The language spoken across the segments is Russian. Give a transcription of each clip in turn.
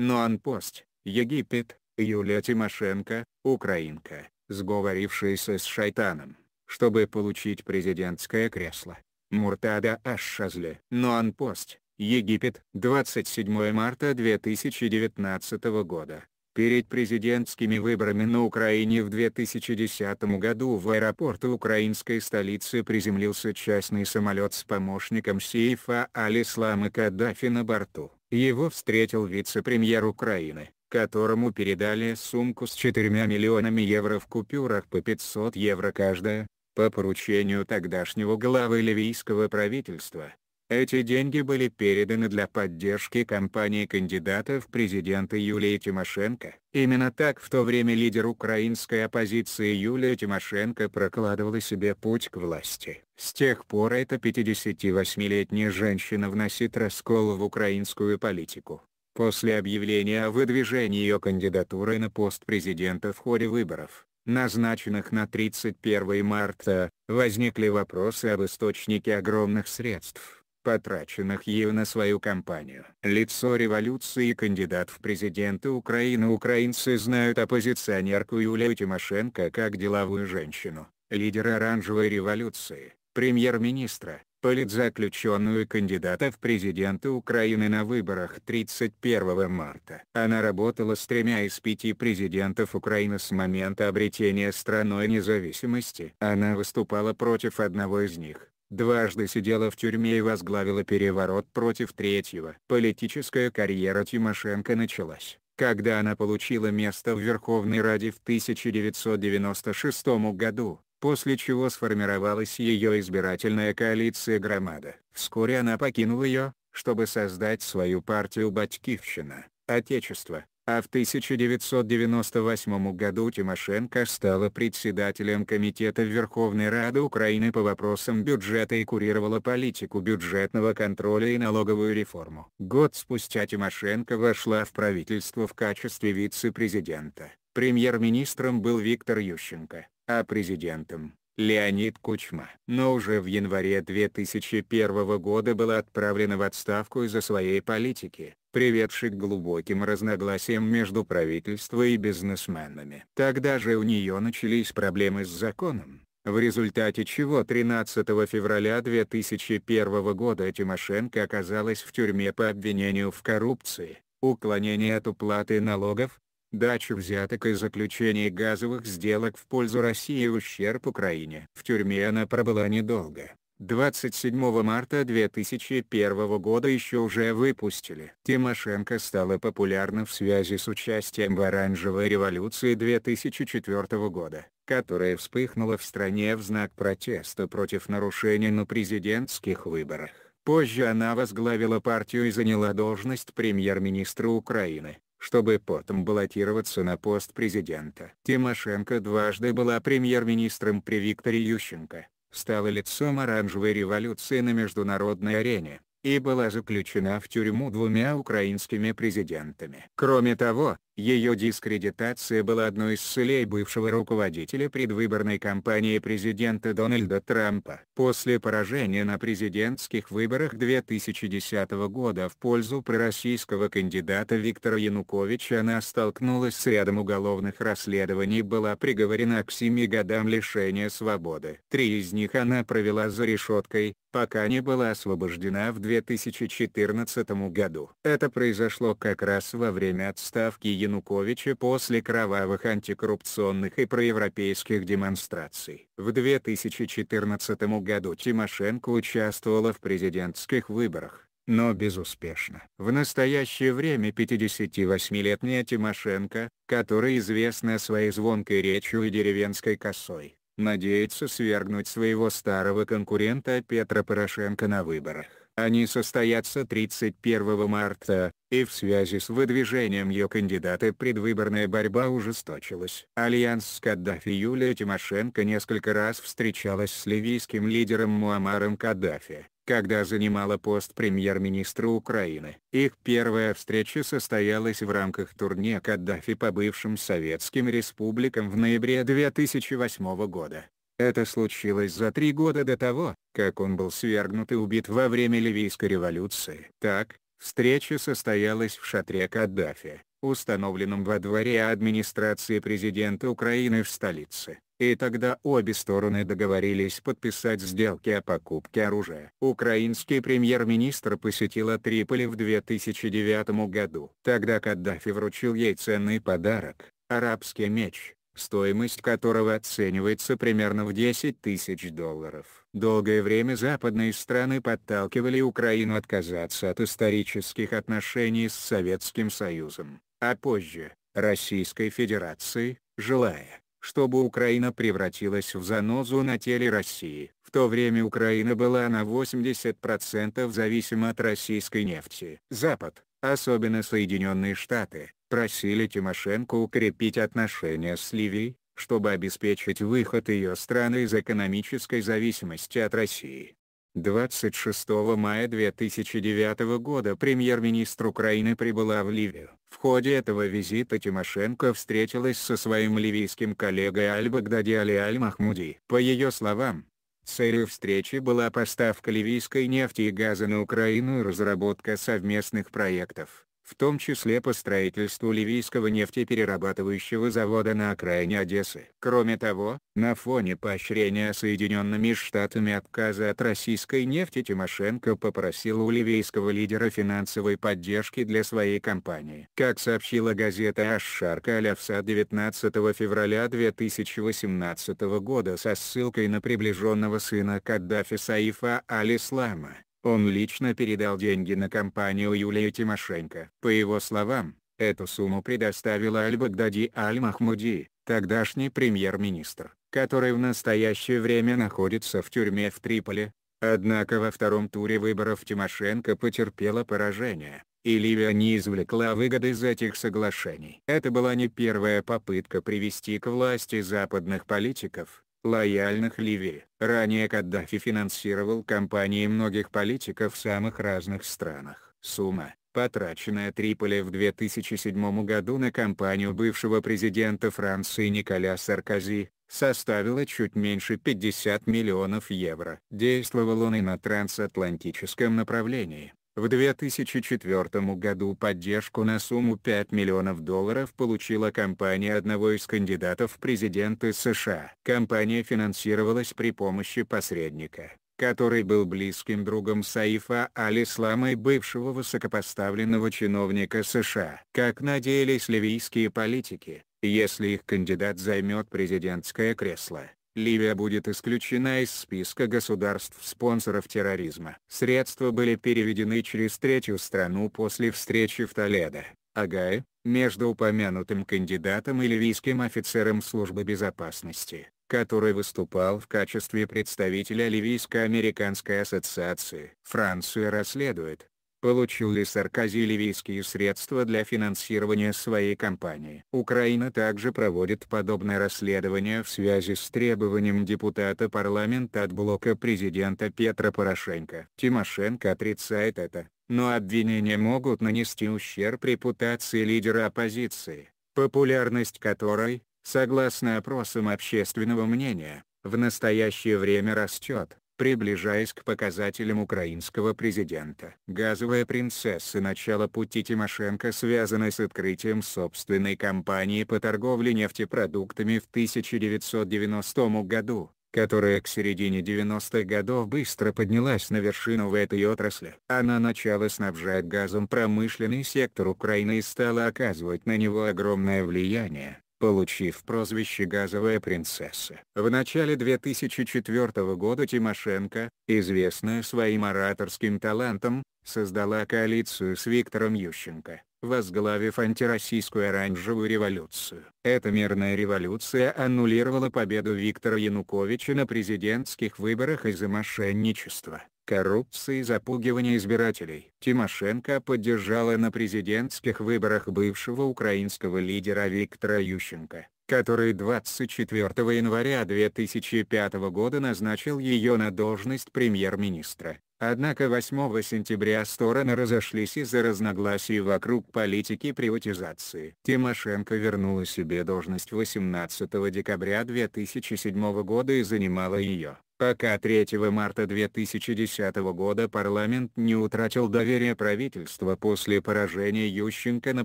Нуанпост, Египет, Юлия Тимошенко, украинка, сговорившаяся с шайтаном, чтобы получить президентское кресло. Муртада Ашшазли, шазле Нуанпост, Египет, 27 марта 2019 года. Перед президентскими выборами на Украине в 2010 году в аэропорт украинской столицы приземлился частный самолет с помощником Сейфа Алислама Каддафи на борту. Его встретил вице-премьер Украины, которому передали сумку с 4 миллионами евро в купюрах по 500 евро каждая, по поручению тогдашнего главы ливийского правительства, эти деньги были переданы для поддержки кампании кандидата в президенты Юлии Тимошенко. Именно так в то время лидер украинской оппозиции Юлия Тимошенко прокладывала себе путь к власти. С тех пор эта 58-летняя женщина вносит раскол в украинскую политику. После объявления о выдвижении ее кандидатуры на пост президента в ходе выборов, назначенных на 31 марта, возникли вопросы об источнике огромных средств потраченных ею на свою кампанию. Лицо революции и кандидат в президенты Украины Украинцы знают оппозиционерку Юлию Тимошенко как деловую женщину, лидера оранжевой революции, премьер-министра, политзаключенную кандидата в президенты Украины на выборах 31 марта. Она работала с тремя из пяти президентов Украины с момента обретения страной независимости. Она выступала против одного из них, Дважды сидела в тюрьме и возглавила переворот против третьего. Политическая карьера Тимошенко началась, когда она получила место в Верховной Раде в 1996 году, после чего сформировалась ее избирательная коалиция «Громада». Вскоре она покинула ее, чтобы создать свою партию «Батькивщина», «Отечество», а в 1998 году Тимошенко стала председателем Комитета Верховной Рады Украины по вопросам бюджета и курировала политику бюджетного контроля и налоговую реформу. Год спустя Тимошенко вошла в правительство в качестве вице-президента. Премьер-министром был Виктор Ющенко, а президентом – Леонид Кучма. Но уже в январе 2001 года была отправлена в отставку из-за своей политики приведший к глубоким разногласиям между правительством и бизнесменами. Тогда же у нее начались проблемы с законом, в результате чего 13 февраля 2001 года Тимошенко оказалась в тюрьме по обвинению в коррупции, уклонении от уплаты налогов, даче взяток и заключении газовых сделок в пользу России и ущерб Украине. В тюрьме она пробыла недолго, 27 марта 2001 года еще уже выпустили. Тимошенко стала популярна в связи с участием в Оранжевой революции 2004 года, которая вспыхнула в стране в знак протеста против нарушений на президентских выборах. Позже она возглавила партию и заняла должность премьер-министра Украины чтобы потом баллотироваться на пост президента. Тимошенко дважды была премьер-министром при Викторе Ющенко, стала лицом оранжевой революции на международной арене, и была заключена в тюрьму двумя украинскими президентами. Кроме того, ее дискредитация была одной из целей бывшего руководителя предвыборной кампании президента Дональда Трампа. После поражения на президентских выборах 2010 года в пользу пророссийского кандидата Виктора Януковича она столкнулась с рядом уголовных расследований и была приговорена к семи годам лишения свободы. Три из них она провела за решеткой, пока не была освобождена в 2014 году. Это произошло как раз во время отставки Януковича Януковича после кровавых антикоррупционных и проевропейских демонстраций. В 2014 году Тимошенко участвовала в президентских выборах но безуспешно. В настоящее время 58-летняя Тимошенко, которая известна своей звонкой речью и деревенской косой, надеется свергнуть своего старого конкурента Петра Порошенко на выборах. Они состоятся 31 марта, и в связи с выдвижением ее кандидата предвыборная борьба ужесточилась. Альянс Каддафи Юлия Тимошенко несколько раз встречалась с ливийским лидером Муамаром Каддафи, когда занимала пост премьер-министра Украины. Их первая встреча состоялась в рамках турне Каддафи по бывшим советским республикам в ноябре 2008 года. Это случилось за три года до того, как он был свергнут и убит во время Ливийской революции. Так, встреча состоялась в шатре Каддафи, установленном во дворе администрации президента Украины в столице. И тогда обе стороны договорились подписать сделки о покупке оружия. Украинский премьер-министр посетила Триполи в 2009 году. Тогда Каддафи вручил ей ценный подарок – арабский меч стоимость которого оценивается примерно в 10 тысяч долларов. Долгое время западные страны подталкивали Украину отказаться от исторических отношений с Советским Союзом, а позже, Российской Федерации, желая, чтобы Украина превратилась в занозу на теле России. В то время Украина была на 80% зависима от российской нефти. Запад, особенно Соединенные Штаты, просили Тимошенко укрепить отношения с Ливией, чтобы обеспечить выход ее страны из экономической зависимости от России. 26 мая 2009 года премьер-министр Украины прибыла в Ливию. В ходе этого визита Тимошенко встретилась со своим ливийским коллегой Аль-Багдади Али Аль-Махмуди. По ее словам, целью встречи была поставка ливийской нефти и газа на Украину и разработка совместных проектов в том числе по строительству Ливийского нефтеперерабатывающего завода на окраине Одессы. Кроме того, на фоне поощрения Соединенными Штатами отказа от российской нефти Тимошенко попросил у ливийского лидера финансовой поддержки для своей компании. Как сообщила газета «Ашшарка Алявса» 19 февраля 2018 года со ссылкой на приближенного сына Каддафи Саифа Аль-Ислама, он лично передал деньги на компанию Юлии Тимошенко. По его словам, эту сумму предоставила Аль-Багдади Аль-Махмуди, тогдашний премьер-министр, который в настоящее время находится в тюрьме в Триполи. Однако во втором туре выборов Тимошенко потерпела поражение, и Ливия не извлекла выгоды из этих соглашений. Это была не первая попытка привести к власти западных политиков, лояльных Ливии. Ранее Каддафи финансировал кампании многих политиков в самых разных странах. Сумма, потраченная Триполи в 2007 году на кампанию бывшего президента Франции Николя Саркози, составила чуть меньше 50 миллионов евро. Действовал он и на трансатлантическом направлении. В 2004 году поддержку на сумму 5 миллионов долларов получила компания одного из кандидатов в президенты США. Компания финансировалась при помощи посредника, который был близким другом Саифа Алислама и бывшего высокопоставленного чиновника США. Как надеялись ливийские политики, если их кандидат займет президентское кресло, Ливия будет исключена из списка государств-спонсоров терроризма. Средства были переведены через третью страну после встречи в Толедо, Агае, между упомянутым кандидатом и ливийским офицером службы безопасности, который выступал в качестве представителя Ливийско-американской ассоциации. Францию расследует, получил ли Саркози ливийские средства для финансирования своей кампании. Украина также проводит подобное расследование в связи с требованием депутата парламента от блока президента Петра Порошенко. Тимошенко отрицает это, но обвинения могут нанести ущерб репутации лидера оппозиции, популярность которой, согласно опросам общественного мнения, в настоящее время растет приближаясь к показателям украинского президента. Газовая принцесса начала пути Тимошенко связана с открытием собственной компании по торговле нефтепродуктами в 1990 году, которая к середине 90-х годов быстро поднялась на вершину в этой отрасли. Она начала снабжать газом промышленный сектор Украины и стала оказывать на него огромное влияние получив прозвище «Газовая принцесса». В начале 2004 года Тимошенко, известная своим ораторским талантом, создала коалицию с Виктором Ющенко, возглавив антироссийскую оранжевую революцию. Эта мирная революция аннулировала победу Виктора Януковича на президентских выборах из-за мошенничества коррупции и запугивания избирателей. Тимошенко поддержала на президентских выборах бывшего украинского лидера Виктора Ющенко, который 24 января 2005 года назначил ее на должность премьер-министра. Однако 8 сентября стороны разошлись из-за разногласий вокруг политики приватизации. Тимошенко вернула себе должность 18 декабря 2007 года и занимала ее пока 3 марта 2010 года парламент не утратил доверие правительства после поражения Ющенко на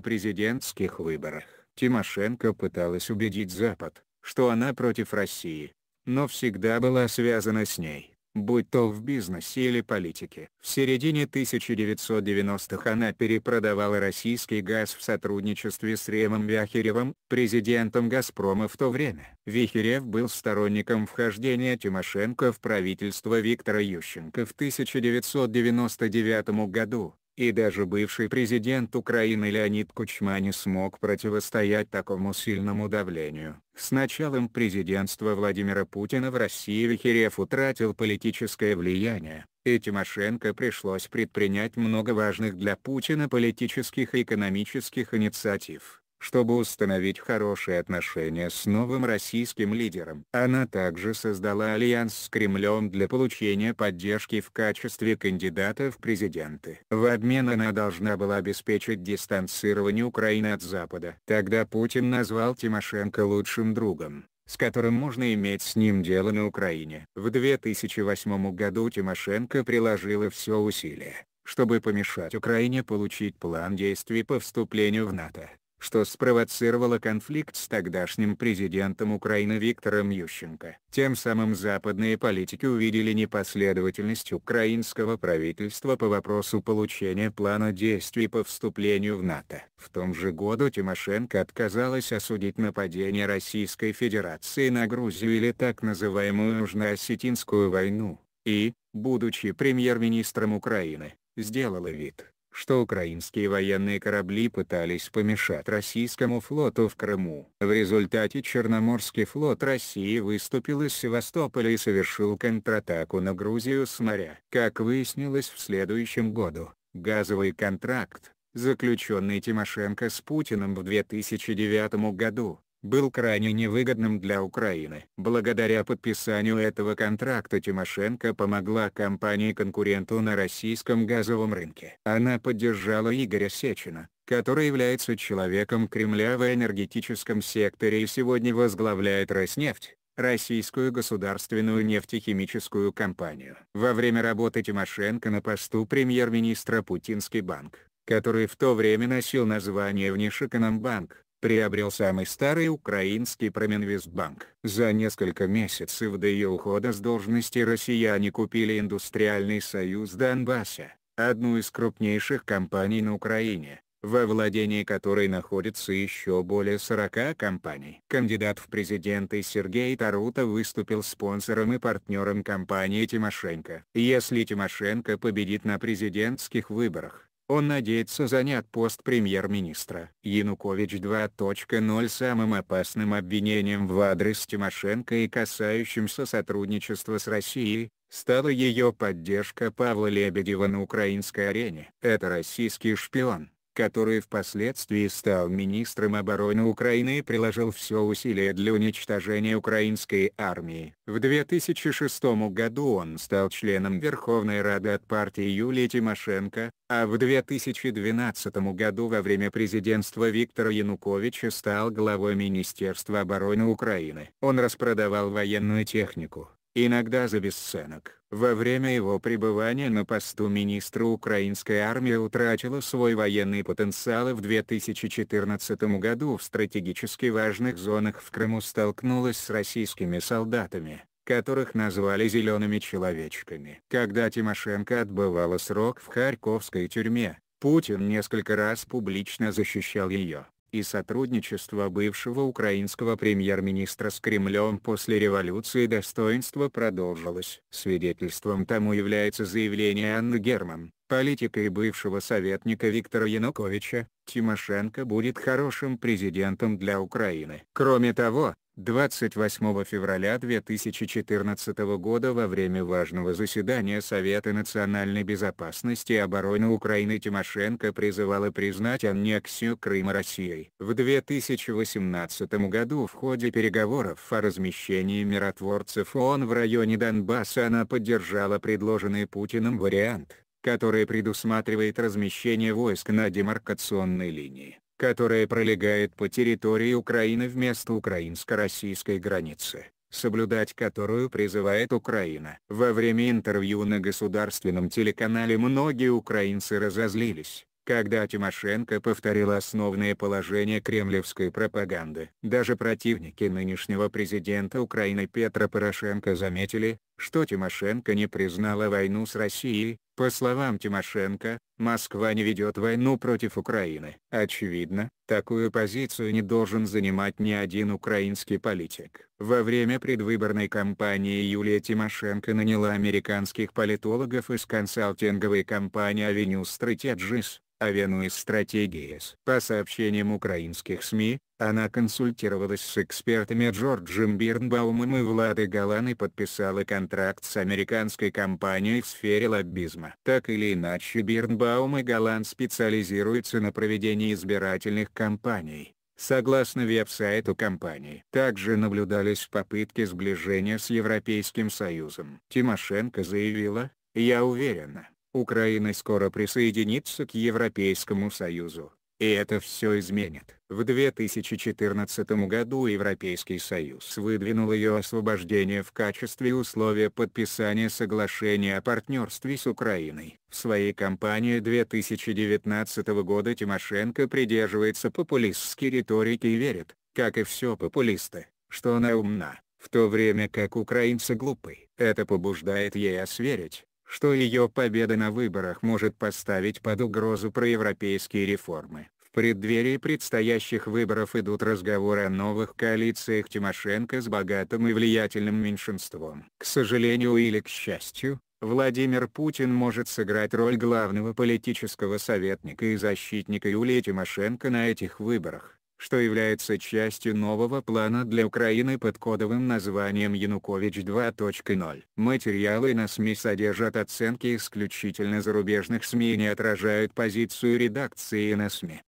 президентских выборах. Тимошенко пыталась убедить Запад, что она против России, но всегда была связана с ней будь то в бизнесе или политике. В середине 1990-х она перепродавала российский газ в сотрудничестве с Ремом Вяхеревым, президентом «Газпрома» в то время. Вихерев был сторонником вхождения Тимошенко в правительство Виктора Ющенко в 1999 году, и даже бывший президент Украины Леонид Кучма не смог противостоять такому сильному давлению. С началом президентства Владимира Путина в России Вихерев утратил политическое влияние, и Тимошенко пришлось предпринять много важных для Путина политических и экономических инициатив чтобы установить хорошие отношения с новым российским лидером. Она также создала альянс с Кремлем для получения поддержки в качестве кандидата в президенты. В обмен она должна была обеспечить дистанцирование Украины от Запада. Тогда Путин назвал Тимошенко лучшим другом с которым можно иметь с ним дело на Украине. В 2008 году Тимошенко приложила все усилия, чтобы помешать Украине получить план действий по вступлению в НАТО что спровоцировало конфликт с тогдашним президентом Украины Виктором Ющенко. Тем самым западные политики увидели непоследовательность украинского правительства по вопросу получения плана действий по вступлению в НАТО. В том же году Тимошенко отказалась осудить нападение Российской Федерации на Грузию или так называемую Южно-Осетинскую войну, и, будучи премьер-министром Украины, сделала вид, что украинские военные корабли пытались помешать российскому флоту в Крыму. В результате Черноморский флот России выступил из Севастополя и совершил контратаку на Грузию с моря. Как выяснилось в следующем году, газовый контракт, заключенный Тимошенко с Путиным в 2009 году, был крайне невыгодным для Украины. Благодаря подписанию этого контракта Тимошенко помогла компании-конкуренту на российском газовом рынке. Она поддержала Игоря Сечина, который является человеком Кремля в энергетическом секторе и сегодня возглавляет Роснефть российскую государственную нефтехимическую компанию. Во время работы Тимошенко на посту премьер-министра Путинский банк, который в то время носил название Внешэкономбанк, приобрел самый старый украинский Проминвестбанк. За несколько месяцев до ее ухода с должности россияне купили Индустриальный союз Донбасса, одну из крупнейших компаний на Украине во владении которой находится еще более 40 компаний. Кандидат в президенты Сергей Тарута выступил спонсором и партнером компании Тимошенко. Если Тимошенко победит на президентских выборах, он надеется занять пост премьер-министра. Янукович 2.0 Самым опасным обвинением в адрес Тимошенко и касающимся сотрудничества с Россией, стала ее поддержка Павла Лебедева на украинской арене. Это российский шпион который впоследствии стал министром обороны Украины и приложил все усилия для уничтожения украинской армии. В 2006 году он стал членом Верховной Рады от партии Юлии Тимошенко, а в 2012 году во время президентства Виктора Януковича стал главой Министерства обороны Украины. Он распродавал военную технику, Иногда за бесценок. Во время его пребывания на посту министра украинской армии утратила свой военный потенциал и в 2014 году в стратегически важных зонах в Крыму столкнулась с российскими солдатами которых назвали «зелеными человечками». Когда Тимошенко отбывала срок в Харьковской тюрьме, Путин несколько раз публично защищал ее и сотрудничество бывшего украинского премьер-министра с Кремлем после революции достоинства продолжилось. Свидетельством тому является заявление Анны Герман, политикой бывшего советника Виктора Януковича, Тимошенко будет хорошим президентом для Украины. Кроме того, 28 февраля 2014 года во время важного заседания Совета национальной безопасности и обороны Украины Тимошенко призывала признать аннексию Крыма Россией. В 2018 году в ходе переговоров о размещении миротворцев ООН в районе Донбасса она поддержала предложенный Путиным вариант которое предусматривает размещение войск на демаркационной линии, которая пролегает по территории Украины вместо украинско-российской границы соблюдать которую призывает Украина. Во время интервью на государственном телеканале многие украинцы разозлились, когда Тимошенко повторила основное положение кремлевской пропаганды. Даже противники нынешнего президента Украины Петра Порошенко заметили, что Тимошенко не признала войну с Россией, по словам Тимошенко, Москва не ведет войну против Украины. Очевидно, такую позицию не должен занимать ни один украинский политик. Во время предвыборной кампании Юлия Тимошенко наняла американских политологов из консалтинговой компании Avenue Strategies, Avenue Strategies. По сообщениям украинских СМИ, она консультировалась с экспертами Джорджем Бирнбаумом и Владой Галан и подписала контракт с американской компанией в сфере лоббизма. Так или иначе Бирнбаум и Галан специализируются на проведении избирательных кампаний. Согласно веб-сайту компании, также наблюдались попытки сближения с Европейским Союзом. Тимошенко заявила, «Я уверена, Украина скоро присоединится к Европейскому Союзу. И это все изменит. В 2014 году Европейский Союз выдвинул ее освобождение в качестве условия подписания соглашения о партнерстве с Украиной. В своей кампании 2019 года Тимошенко придерживается популистской риторики и верит, как и все популисты, что она умна, в то время как украинцы глупы. Это побуждает ей осверить, что ее победа на выборах может поставить под угрозу проевропейские реформы. В преддверии предстоящих выборов идут разговоры о новых коалициях Тимошенко с богатым и влиятельным меньшинством. К сожалению или к счастью, Владимир Путин может сыграть роль главного политического советника и защитника Юлии Тимошенко на этих выборах что является частью нового плана для Украины под кодовым названием «Янукович 2.0». Материалы на СМИ содержат оценки исключительно зарубежных СМИ и не отражают позицию редакции на СМИ.